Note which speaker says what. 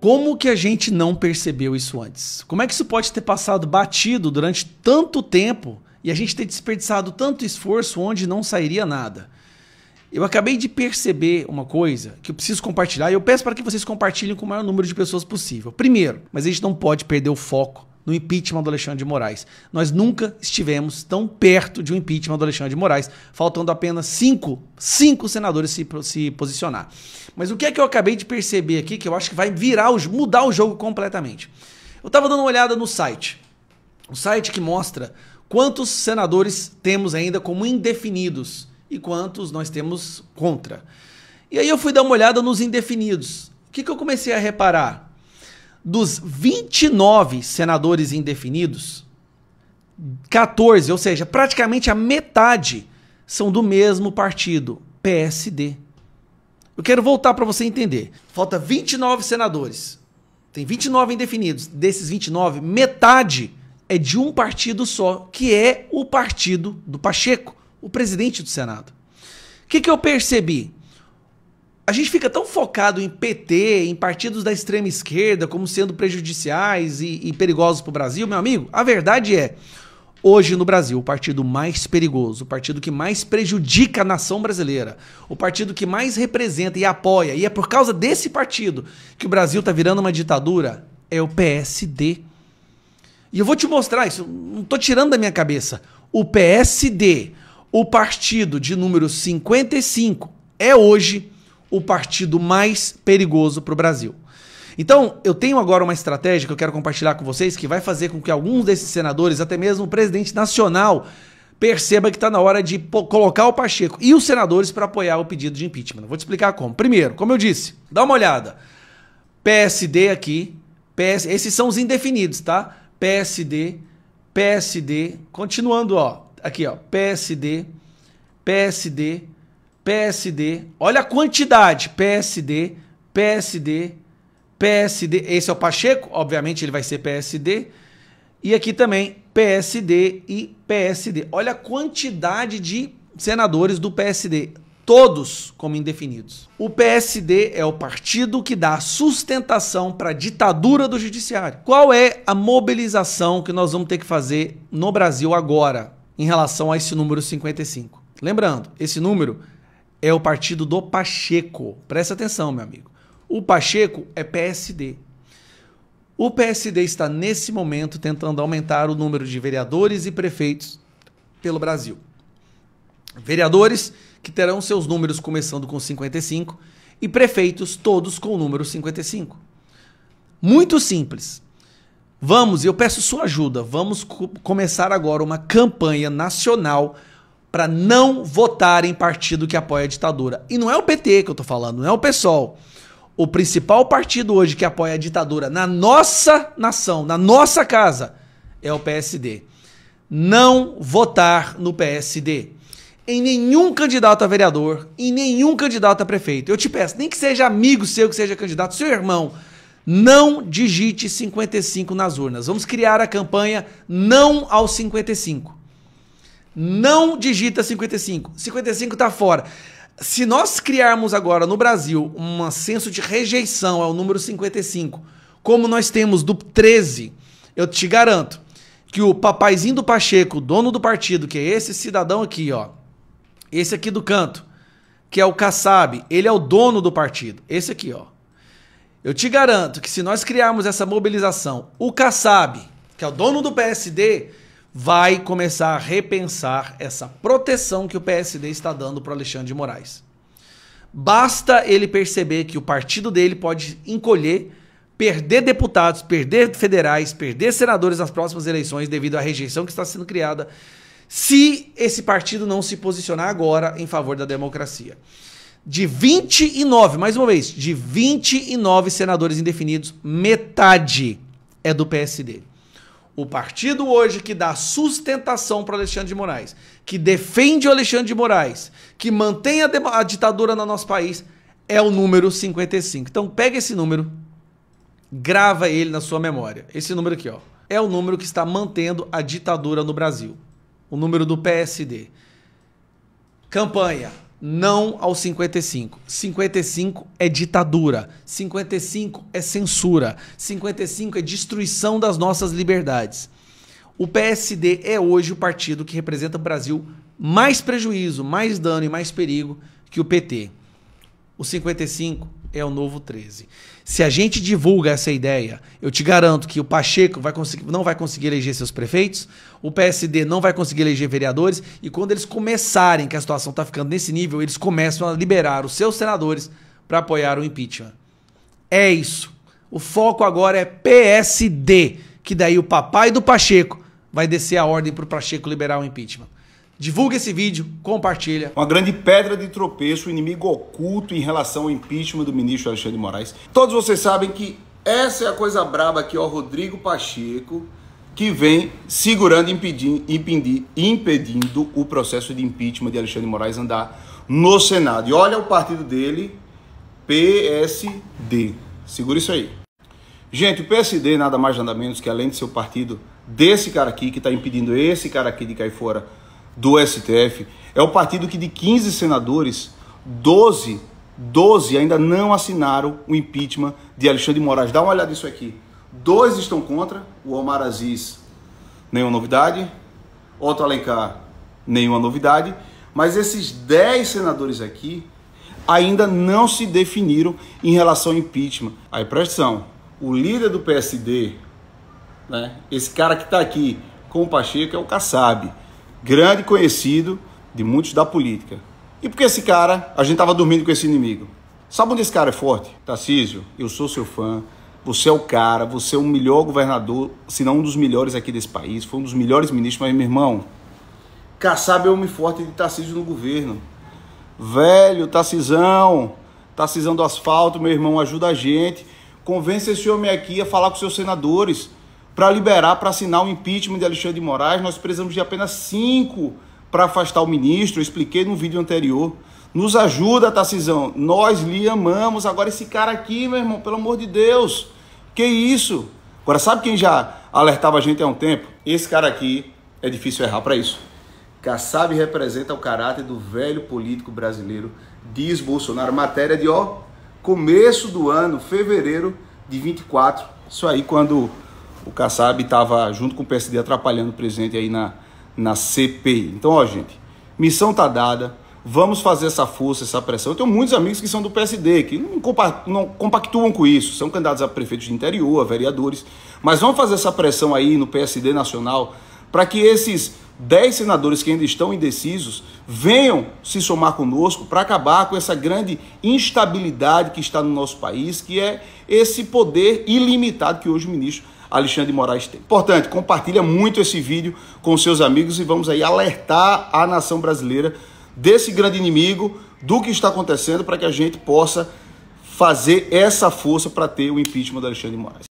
Speaker 1: Como que a gente não percebeu isso antes? Como é que isso pode ter passado batido durante tanto tempo e a gente ter desperdiçado tanto esforço onde não sairia nada? Eu acabei de perceber uma coisa que eu preciso compartilhar e eu peço para que vocês compartilhem com o maior número de pessoas possível. Primeiro, mas a gente não pode perder o foco no impeachment do Alexandre de Moraes. Nós nunca estivemos tão perto de um impeachment do Alexandre de Moraes, faltando apenas cinco, cinco senadores se, se posicionar. Mas o que é que eu acabei de perceber aqui, que eu acho que vai virar, mudar o jogo completamente. Eu estava dando uma olhada no site, o site que mostra quantos senadores temos ainda como indefinidos e quantos nós temos contra. E aí eu fui dar uma olhada nos indefinidos. O que, que eu comecei a reparar? dos 29 senadores indefinidos, 14, ou seja, praticamente a metade, são do mesmo partido, PSD. Eu quero voltar para você entender. Falta 29 senadores. Tem 29 indefinidos. Desses 29, metade é de um partido só, que é o partido do Pacheco, o presidente do Senado. O que, que eu percebi? A gente fica tão focado em PT, em partidos da extrema esquerda como sendo prejudiciais e, e perigosos para o Brasil, meu amigo. A verdade é, Hoje no Brasil, o partido mais perigoso, o partido que mais prejudica a nação brasileira, o partido que mais representa e apoia, e é por causa desse partido que o Brasil está virando uma ditadura, é o PSD. E eu vou te mostrar isso, não estou tirando da minha cabeça. O PSD, o partido de número 55, é hoje o partido mais perigoso para o Brasil. Então, eu tenho agora uma estratégia que eu quero compartilhar com vocês que vai fazer com que alguns desses senadores, até mesmo o presidente nacional, perceba que está na hora de colocar o Pacheco e os senadores para apoiar o pedido de impeachment. Vou te explicar como. Primeiro, como eu disse, dá uma olhada. PSD aqui, PS, esses são os indefinidos, tá? PSD, PSD, continuando, ó, aqui, ó, PSD, PSD, PSD, olha a quantidade, PSD, PSD, PSD, esse é o Pacheco, obviamente ele vai ser PSD, e aqui também PSD e PSD. Olha a quantidade de senadores do PSD, todos como indefinidos. O PSD é o partido que dá sustentação para a ditadura do judiciário. Qual é a mobilização que nós vamos ter que fazer no Brasil agora em relação a esse número 55? Lembrando, esse número é o partido do Pacheco. Presta atenção, meu amigo. O Pacheco é PSD. O PSD está nesse momento tentando aumentar o número de vereadores e prefeitos pelo Brasil. Vereadores que terão seus números começando com 55 e prefeitos todos com o número 55. Muito simples. Vamos, e eu peço sua ajuda, vamos começar agora uma campanha nacional para não votar em partido que apoia a ditadura. E não é o PT que eu tô falando, não é o PSOL. O principal partido hoje que apoia a ditadura na nossa nação, na nossa casa, é o PSD. Não votar no PSD. Em nenhum candidato a vereador, em nenhum candidato a prefeito. Eu te peço, nem que seja amigo seu, que seja candidato, seu irmão, não digite 55 nas urnas. Vamos criar a campanha Não ao 55. Não digita 55. 55 está fora. Se nós criarmos agora no Brasil um senso de rejeição ao número 55, como nós temos do 13, eu te garanto que o papaizinho do Pacheco, dono do partido, que é esse cidadão aqui, ó, esse aqui do canto, que é o Kassab, ele é o dono do partido. Esse aqui, ó. Eu te garanto que se nós criarmos essa mobilização, o Kassab, que é o dono do PSD, vai começar a repensar essa proteção que o PSD está dando para Alexandre de Moraes. Basta ele perceber que o partido dele pode encolher, perder deputados, perder federais, perder senadores nas próximas eleições devido à rejeição que está sendo criada, se esse partido não se posicionar agora em favor da democracia. De 29, mais uma vez, de 29 senadores indefinidos, metade é do PSD. O partido hoje que dá sustentação para Alexandre de Moraes, que defende o Alexandre de Moraes, que mantém a, a ditadura no nosso país, é o número 55. Então pega esse número, grava ele na sua memória. Esse número aqui, ó, é o número que está mantendo a ditadura no Brasil. O número do PSD. Campanha não aos 55. 55 é ditadura. 55 é censura. 55 é destruição das nossas liberdades. O PSD é hoje o partido que representa o Brasil mais prejuízo, mais dano e mais perigo que o PT. O 55 é o novo 13. Se a gente divulga essa ideia, eu te garanto que o Pacheco vai conseguir, não vai conseguir eleger seus prefeitos, o PSD não vai conseguir eleger vereadores, e quando eles começarem, que a situação está ficando nesse nível, eles começam a liberar os seus senadores para apoiar o impeachment. É isso. O foco agora é PSD, que daí o papai do Pacheco vai descer a ordem para o Pacheco liberar o impeachment. Divulga esse vídeo, compartilha. Uma grande pedra de tropeço,
Speaker 2: o inimigo oculto em relação ao impeachment do ministro Alexandre de Moraes. Todos vocês sabem que essa é a coisa braba aqui, ó, Rodrigo Pacheco, que vem segurando, impedindo, impedindo, impedindo o processo de impeachment de Alexandre de Moraes andar no Senado. E olha o partido dele, PSD. Segura isso aí. Gente, o PSD nada mais nada menos que além de ser o partido desse cara aqui que está impedindo esse cara aqui de cair fora do STF. É o partido que de 15 senadores, 12, 12 ainda não assinaram o impeachment de Alexandre de Moraes. Dá uma olhada nisso aqui. Dois estão contra, o Omar Aziz, nenhuma novidade. Otto Alencar, nenhuma novidade. Mas esses 10 senadores aqui ainda não se definiram em relação ao impeachment. Aí pressão, o líder do PSD, né, esse cara que está aqui com o Pacheco é o Kassab grande conhecido de muitos da política. E porque esse cara, a gente estava dormindo com esse inimigo. Sabe onde esse cara é forte? Tarcísio, eu sou seu fã. Você é o cara, você é o melhor governador, se não um dos melhores aqui desse país, foi um dos melhores ministros, mas meu irmão, Kassab é o homem forte de Tarcísio no governo. Velho, Tarcisão, Tarcisão do asfalto, meu irmão, ajuda a gente. Convence esse homem aqui a falar com seus senadores para liberar, para assinar o impeachment de Alexandre de Moraes. Nós precisamos de apenas cinco para afastar o ministro. Eu expliquei no vídeo anterior. Nos ajuda, Tarcisão. Nós lhe amamos. Agora, esse cara aqui, meu irmão, pelo amor de Deus. Que isso? Agora, sabe quem já alertava a gente há um tempo? Esse cara aqui é difícil errar para isso. Kassab representa o caráter do velho político brasileiro, diz Bolsonaro. Matéria de ó, começo do ano, fevereiro de 24. Isso aí quando o Kassab estava junto com o PSD atrapalhando o presidente aí na, na CPI. Então, ó, gente, missão tá dada. Vamos fazer essa força, essa pressão. Eu tenho muitos amigos que são do PSD, que não, compa não compactuam com isso. São candidatos a prefeitos de interior, a vereadores. Mas vamos fazer essa pressão aí no PSD nacional para que esses 10 senadores que ainda estão indecisos venham se somar conosco para acabar com essa grande instabilidade que está no nosso país, que é esse poder ilimitado que hoje o ministro Alexandre de Moraes tem. Portanto, compartilha muito esse vídeo com seus amigos e vamos aí alertar a nação brasileira desse grande inimigo, do que está acontecendo para que a gente possa fazer essa força para ter o impeachment de Alexandre de Moraes.